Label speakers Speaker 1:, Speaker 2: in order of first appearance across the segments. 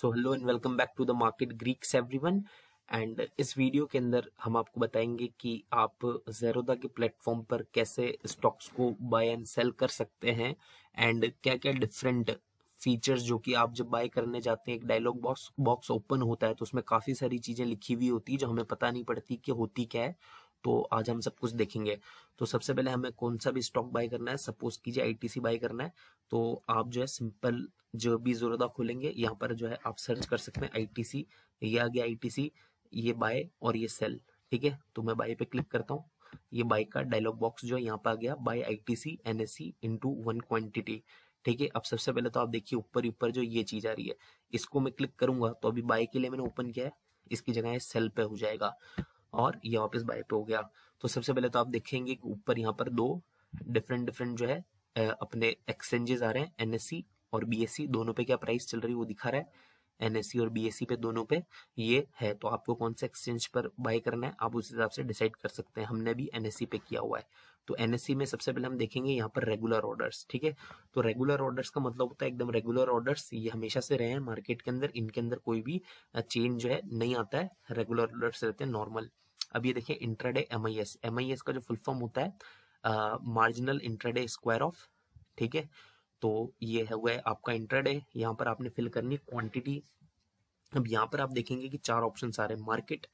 Speaker 1: so hello and welcome back to the market Greeks everyone and इस video के अंदर हम आपको बताएंगे कि आप जेरोदा के प्लेटफॉर्म पर कैसे स्टॉक्स को बाय एंड सेल कर सकते हैं एंड क्या क्या डिफरेंट फीचर्स जो कि आप जब बाय करने जाते हैं एक डायलॉग बॉक्स बॉक्स ओपन होता है तो उसमें काफ़ी सारी चीज़ें लिखी हुई होती है जो हमें पता नहीं पड़ती कि होती क्या है तो आज हम सब कुछ देखेंगे तो सबसे पहले हमें कौन सा भी स्टॉक बाय करना है सपोज कीजिए आईटीसी बाय करना है तो आप जो है सिंपल जो भी जोरदा खोलेंगे यहाँ पर जो है आप सर्च कर सकते हैं आईटीसी ये आ गया आईटीसी ये बाय और ये सेल ठीक है तो मैं बाय पे क्लिक करता हूँ ये बाय का डायलॉग बॉक्स जो है यहाँ पर आ गया buy I T C N S C into one quantity ठीक है अब सबसे पहले तो आप देखिए ऊपर ऊपर जो ये चीज आ रही है इसको मैं क्लिक करूंगा तो अभी बाय के लिए मैंने ओपन किया है इसकी जगह सेल पे हो जाएगा और ये वापस बाय पे हो गया तो सबसे पहले तो आप देखेंगे कि ऊपर यहाँ पर दो डिफरेंट डिफरेंट जो है अपने एक्सचेंजेस आ रहे हैं एनएससी और बीएससी दोनों पे क्या प्राइस चल रही है वो दिखा रहा है एनएससी और बीएससी पे दोनों पे ये है तो आपको कौन सा एक्सचेंज पर बाय करना है आप उस हिसाब से डिसाइड कर सकते हैं हमने भी एनएससी पे किया हुआ है तो एनएससी में सबसे पहले हम देखेंगे यहाँ पर रेगुलर ऑर्डर्स ठीक है तो रेगुलर ऑर्डर्स का मतलब होता है एकदम रेगुलर ऑर्डर्स ये हमेशा से रहे हैं मार्केट के अंदर इनके अंदर कोई भी चेंज जो है नहीं आता है रेगुलर ऑर्डर्स रहते हैं नॉर्मल अब ये देखिए इंट्राडे एमआईएस एमआईएस का जो फुल फॉर्म होता है मार्जिनल इंट्राडे स्क्वायर ऑफ ठीक है तो ये है हुआ है आपका इंट्राडे यहाँ पर आपने फिल करनी क्वांटिटी अब यहाँ पर आप देखेंगे कि चार ऑप्शन आ रहे हैं मार्केट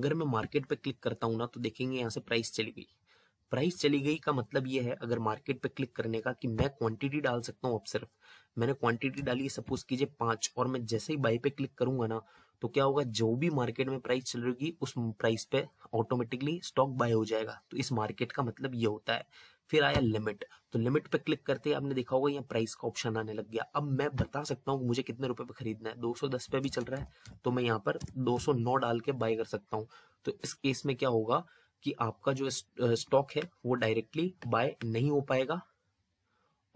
Speaker 1: अगर मैं मार्केट पे क्लिक करता हूँ ना तो देखेंगे यहाँ से प्राइस चली गई प्राइस चली गई का मतलब ये है अगर मार्केट पे क्लिक करने का कि मैं क्वांटिटी डाल सकता हूँ अब सिर्फ मैंने क्वांटिटी डाली सपोज कीजिए पांच और मैं जैसे ही बाई पे क्लिक करूंगा ना तो क्या होगा जो भी मार्केट में प्राइस चल रही उस प्राइस पे ऑटोमेटिकली स्टॉक बाय हो जाएगा तो इस मार्केट का मतलब ये होता है फिर आया लिमिट तो लिमिट पे क्लिक करते ही आपने देखा होगा यहाँ प्राइस का ऑप्शन आने लग गया अब मैं बता सकता हूँ मुझे कितने रुपए पे खरीदना है 210 पे भी चल रहा है तो मैं यहाँ पर 209 डाल के बाय कर सकता हूँ तो इस केस में क्या होगा कि आपका जो स्टॉक है वो डायरेक्टली बाय नहीं हो पाएगा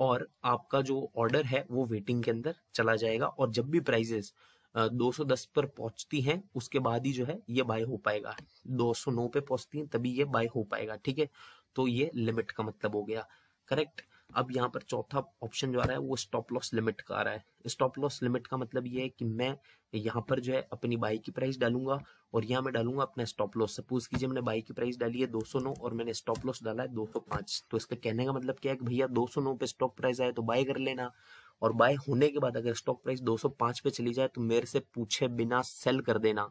Speaker 1: और आपका जो ऑर्डर है वो वेटिंग के अंदर चला जाएगा और जब भी प्राइजेस 210 पर पहुंचती हैं उसके बाद ही जो है ये बाय हो पाएगा 209 पे पहुंचती हैं तभी ये बाय हो पाएगा ठीक है तो ये लिमिट का मतलब हो गया करेक्ट अब यहाँ पर चौथा ऑप्शन जो आ रहा है वो स्टॉप लॉस लिमिट का आ रहा है स्टॉप लॉस लिमिट का मतलब ये है कि मैं यहाँ पर जो है अपनी बाई की प्राइस डालूंगा और यहाँ मैं डालूंगा अपना स्टॉप लॉस सपोज कीजिए मैंने बाई की प्राइस डाली है 209 और मैंने स्टॉप लॉस डाला है 205 तो इसका कहने का मतलब क्या है कि भैया 209 पे स्टॉक प्राइस आए तो बाय कर लेना और बाय होने के बाद अगर स्टॉक प्राइस 205 पे चली जाए तो मेरे से पूछे बिना सेल कर देना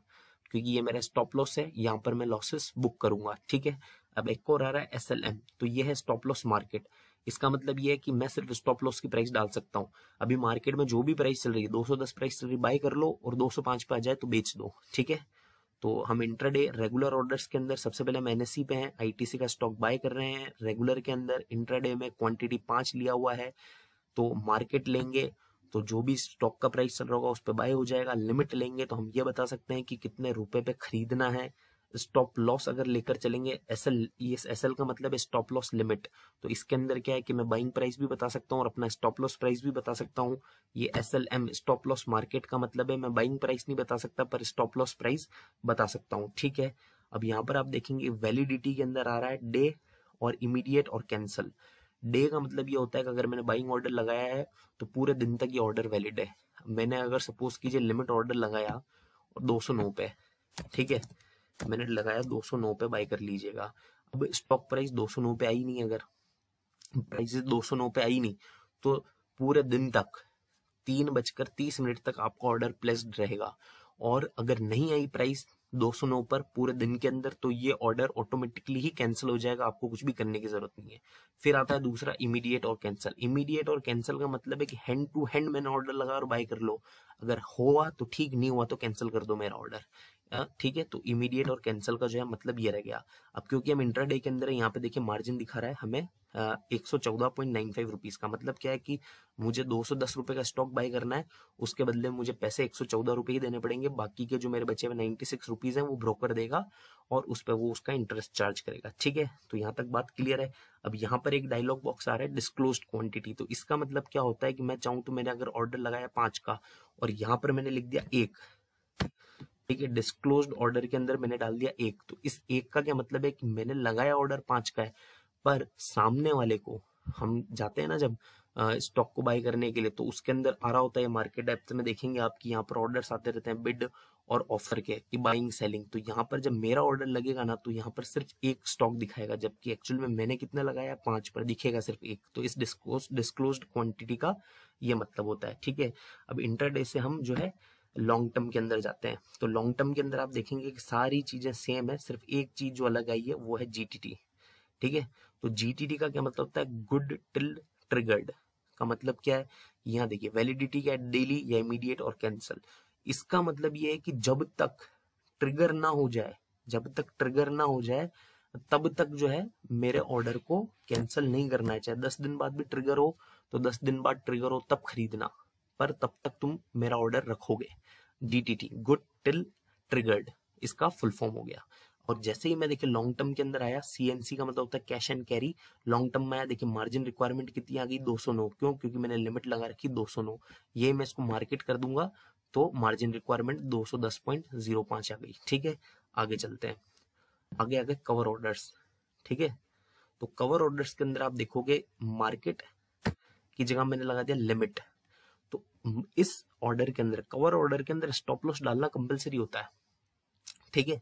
Speaker 1: क्योंकि ये मेरा स्टॉप लॉस है यहाँ पर मैं लॉसेस बुक करूंगा ठीक है अब एक और आ रहा है एस तो ये है स्टॉप लॉस मार्केट इसका मतलब ये है कि मैं सिर्फ स्टॉप लॉस की प्राइस डाल सकता हूँ अभी मार्केट में जो भी प्राइस चल रही है 210 प्राइस चल रही बाय कर लो और 205 पे आ जाए तो बेच दो ठीक है तो हम इंट्राडे रेगुलर ऑर्डर्स के अंदर सबसे पहले हम एनएससी e पे हैं आईटीसी का स्टॉक बाय कर रहे हैं रेगुलर के अंदर इंट्राडे में क्वांटिटी पांच लिया हुआ है तो मार्केट लेंगे तो जो भी स्टॉक का प्राइस चल रहा होगा उस पर बाय हो जाएगा लिमिट लेंगे तो हम ये बता सकते हैं कि कितने रुपए पे खरीदना है स्टॉप लॉस अगर लेकर चलेंगे एस एल ये एस एल का मतलब स्टॉप लॉस लिमिट तो इसके अंदर क्या है कि मैं बाइंग प्राइस भी बता सकता हूँ और अपना स्टॉप लॉस प्राइस भी बता सकता हूँ ये S L M stop loss market का मतलब है मैं बाइंग प्राइस नहीं बता सकता पर स्टॉप लॉस प्राइस बता सकता हूँ ठीक है अब यहाँ पर आप देखेंगे वैलिडिटी के अंदर आ रहा है डे और इमीडिएट और कैंसल डे का मतलब ये होता है कि अगर मैंने बाइंग ऑर्डर लगाया है तो पूरे दिन तक ये ऑर्डर वैलिड है मैंने अगर सपोज कीजिए लिमिट ऑर्डर लगाया दो सौ नौ पे ठीक है मैंने लगाया 209 पे बाई कर लीजिएगा अब स्टॉक प्राइस 209 पे आई नहीं अगर प्राइस 209 पे आई नहीं तो पूरे दिन तक तीन बजकर तीस मिनट तक आपका ऑर्डर प्लेस्ड रहेगा और अगर नहीं आई प्राइस 209 पर पूरे दिन के अंदर तो ये ऑर्डर ऑटोमेटिकली ही कैंसिल हो जाएगा आपको कुछ भी करने की जरूरत नहीं है फिर आता है दूसरा इमीडिएट और कैंसिल इमीडिएट और कैंसिल का मतलब है कि हैंड टू हैंड मैंने ऑर्डर लगा और बाय कर लो अगर हुआ तो ठीक नहीं हुआ तो कैंसिल कर दो मेरा ऑर्डर हाँ, ठीक है तो इमीडिएट और कैंसिल का जो है मतलब ये रह गया अब क्योंकि हम इंट्राडे के अंदर यहाँ पे देखिए मार्जिन दिखा रहा है हमें एक सौ चौदह पॉइंट नाइन फाइव रुपीज का मतलब क्या है कि मुझे दो सौ दस रुपए का स्टॉक बाय करना है उसके बदले मुझे पैसे एक सौ चौदह रुपए ही देने पड़ेंगे बाकी के जो मेरे बचे हुए नाइनटी सिक्स रुपीज है वो ब्रोकर देगा और उस पर वो उसका इंटरेस्ट चार्ज करेगा ठीक है तो यहाँ तक बात क्लियर है अब यहाँ पर एक डायलॉग बॉक्स आ रहा है डिस्कलोज क्वांटिटी तो इसका मतलब क्या होता है कि मैं चाहूँ तो मैंने अगर ऑर्डर लगाया पांच का और यहाँ पर मैंने लिख दिया एक ठीक है डिस्कलोज ऑर्डर के अंदर मैंने डाल दिया एक तो इस एक का क्या मतलब है कि मैंने लगाया ऑर्डर पांच का है पर सामने वाले को हम जाते हैं ना जब स्टॉक को बाय करने के लिए तो उसके अंदर आ रहा होता है मार्केट डेप्थ में देखेंगे आपकी यहाँ पर ऑर्डर आते रहते हैं बिड और ऑफर के कि बाइंग सेलिंग तो यहाँ पर जब मेरा ऑर्डर लगेगा ना तो यहाँ पर सिर्फ एक स्टॉक दिखाएगा जबकि एक्चुअल में मैंने कितना लगाया पांच पर दिखेगा सिर्फ एक तो इस डिस्क्लोज डिस्कलोज क्वांटिटी का ये मतलब होता है ठीक है अब इंटरडे से हम जो है लॉन्ग टर्म के अंदर जाते हैं तो लॉन्ग टर्म के अंदर आप देखेंगे कि सारी चीजें सेम है सिर्फ एक चीज जो अलग आई है वो है जीटीटी ठीक है तो जीटीटी का क्या मतलब होता है गुड टिल ट्रिगर्ड का मतलब क्या है यहाँ देखिए वैलिडिटी क्या है डेली या इमीडिएट और कैंसल इसका मतलब ये है कि जब तक ट्रिगर ना हो जाए जब तक ट्रिगर ना हो जाए तब तक जो है मेरे ऑर्डर को कैंसिल नहीं करना है चाहे दस दिन बाद भी ट्रिगर हो तो दस दिन बाद ट्रिगर हो तब खरीदना पर तब तक तुम मेरा ऑर्डर रखोगे डी गुड टिल ट्रिगर्ड इसका फुल फॉर्म हो गया और जैसे ही मैं देखे लॉन्ग टर्म के अंदर आया सीएनसी का मतलब होता है cash and carry long term में आया देखिए मार्जिन रिक्वायरमेंट कितनी आ गई 209 क्यों क्योंकि मैंने लिमिट लगा रखी 209 ये मैं इसको मार्केट कर दूंगा तो मार्जिन रिक्वायरमेंट 210.05 आ गई ठीक है आगे चलते हैं आगे आगे कवर ऑर्डर्स ठीक है तो कवर ऑर्डर्स के अंदर आप देखोगे मार्केट की जगह मैंने लगा दिया लिमिट हम्म, इस ऑर्डर के अंदर कवर ऑर्डर के अंदर स्टॉप लॉस डालना कंपलसरी होता है ठीक है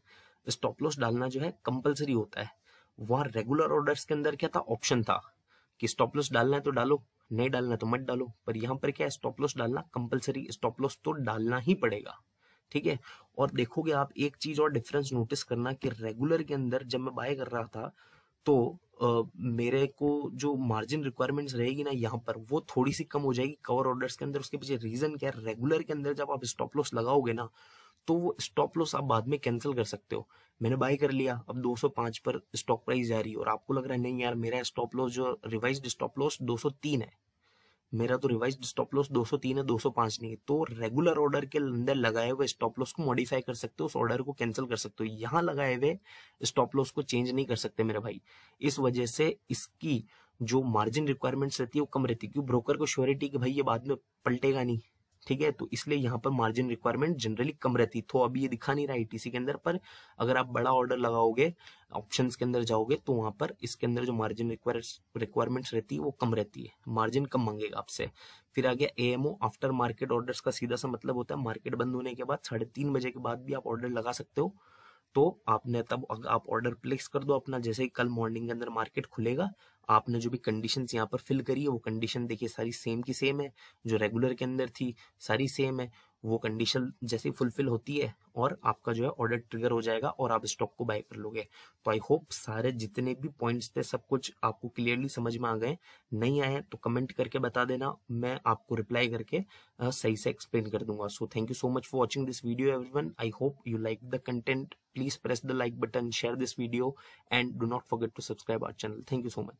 Speaker 1: स्टॉप लॉस डालना जो है कंपलसरी होता है वहां रेगुलर ऑर्डर के अंदर क्या था ऑप्शन था कि स्टॉप लॉस डालना है तो डालो नहीं डालना तो मत डालो पर यहाँ पर क्या है स्टॉप लॉस डालना कंपलसरी स्टॉप लॉस तो डालना ही पड़ेगा ठीक है और देखोगे आप एक चीज और डिफरेंस नोटिस करना कि रेगुलर के अंदर जब मैं बाय कर रहा था तो Uh, मेरे को जो मार्जिन रिक्वायरमेंट्स रहेगी ना यहाँ पर वो थोड़ी सी कम हो जाएगी कवर ऑर्डर्स के अंदर उसके पीछे रीजन क्या है रेगुलर के अंदर जब आप स्टॉप लॉस लगाओगे ना तो वो स्टॉप लॉस आप बाद में कैंसिल कर सकते हो मैंने बाय कर लिया अब 205 पर स्टॉक प्राइस जा रही है और आपको लग रहा है नहीं यार मेरा स्टॉप लॉस जो रिवाइज स्टॉप लॉस 203 है मेरा तो रिवाइज स्टॉप लॉस 203 है 205 नहीं है तो रेगुलर ऑर्डर के अंदर लगाए हुए स्टॉप लॉस को मॉडिफाई कर सकते हो उस ऑर्डर को कैंसिल कर सकते हो यहाँ लगाए हुए स्टॉप लॉस को चेंज नहीं कर सकते मेरे भाई इस वजह से इसकी जो मार्जिन रिक्वायरमेंट्स रहती है वो कम रहती है क्योंकि ब्रोकर को श्योरिटी की भाई ये बाद में पलटेगा नहीं ठीक है तो इसलिए यहाँ पर मार्जिन रिक्वायरमेंट जनरली कम रहती तो अभी ये दिखा नहीं रहा ईटीसी के अंदर पर अगर आप बड़ा ऑर्डर लगाओगे ऑप्शन के अंदर जाओगे तो वहां पर इसके अंदर जो मार्जिन रिक्वायरमेंट रहती है वो कम रहती है मार्जिन कम मांगेगा आपसे फिर आ गया एएमओ आफ्टर मार्केट ऑर्डर का सीधा सा मतलब होता है मार्केट बंद होने के बाद साढ़े तीन बजे के बाद भी आप ऑर्डर लगा सकते हो तो आपने तब आप ऑर्डर प्लेस कर दो अपना जैसे कल मॉर्निंग के अंदर मार्केट खुलेगा आपने जो भी कंडीशन यहाँ पर फिल करी है वो कंडीशन देखिए सारी सेम की सेम है जो रेगुलर के अंदर थी सारी सेम है वो कंडीशन जैसे फुलफिल होती है और आपका जो है ऑर्डर ट्रिगर हो जाएगा और आप स्टॉक को बाय कर लोगे तो आई होप सारे जितने भी पॉइंट्स थे सब कुछ आपको क्लियरली समझ में आ गए नहीं आए तो कमेंट करके बता देना मैं आपको रिप्लाई करके सही से एक्सप्लेन कर दूंगा so thank you so much for watching this video every I hope you like the content please press the like button share this video and do not forget to subscribe our channel thank you so much